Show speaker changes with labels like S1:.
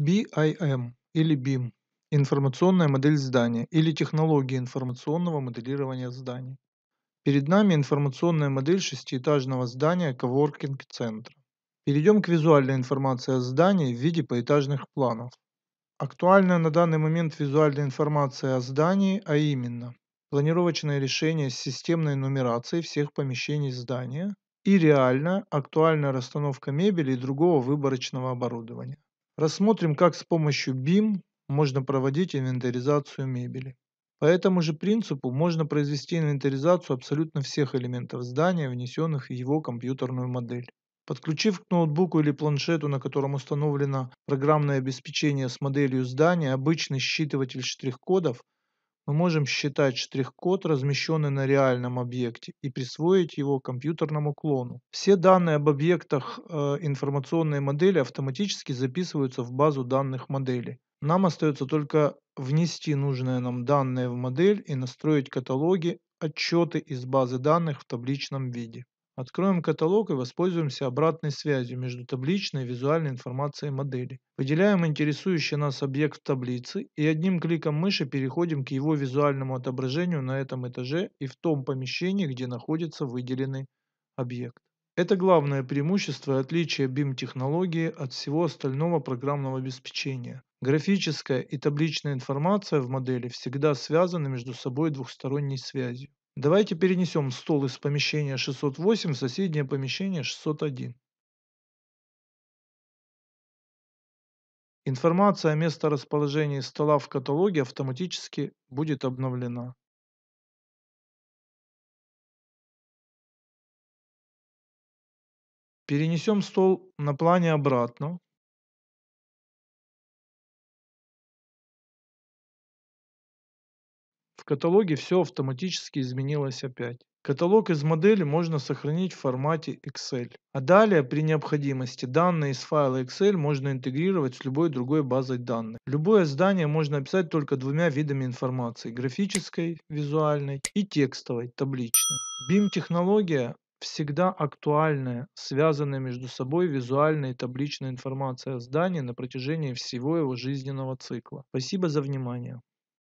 S1: BIM или BIM – информационная модель здания или технология информационного моделирования зданий. Перед нами информационная модель шестиэтажного здания коворкинг-центра. Перейдем к визуальной информации о здании в виде поэтажных планов. Актуальная на данный момент визуальная информация о здании, а именно планировочное решение с системной нумерацией всех помещений здания и реально актуальная расстановка мебели и другого выборочного оборудования. Рассмотрим, как с помощью BIM можно проводить инвентаризацию мебели. По этому же принципу можно произвести инвентаризацию абсолютно всех элементов здания, внесенных в его компьютерную модель. Подключив к ноутбуку или планшету, на котором установлено программное обеспечение с моделью здания, обычный считыватель штрих-кодов мы можем считать штрих-код, размещенный на реальном объекте, и присвоить его компьютерному клону. Все данные об объектах э, информационной модели автоматически записываются в базу данных модели. Нам остается только внести нужные нам данные в модель и настроить каталоги, отчеты из базы данных в табличном виде. Откроем каталог и воспользуемся обратной связью между табличной и визуальной информацией модели. Выделяем интересующий нас объект в таблице и одним кликом мыши переходим к его визуальному отображению на этом этаже и в том помещении, где находится выделенный объект. Это главное преимущество и отличие BIM-технологии от всего остального программного обеспечения. Графическая и табличная информация в модели всегда связаны между собой двухсторонней связью. Давайте перенесем стол из помещения 608 в соседнее помещение 601. Информация о месторасположении стола в каталоге автоматически будет обновлена. Перенесем стол на плане обратно каталоге все автоматически изменилось опять. Каталог из модели можно сохранить в формате Excel. А далее, при необходимости, данные из файла Excel можно интегрировать с любой другой базой данных. Любое здание можно описать только двумя видами информации – графической, визуальной и текстовой, табличной. BIM-технология всегда актуальная, связанная между собой визуальная и табличная информация о здании на протяжении всего его жизненного цикла. Спасибо за внимание.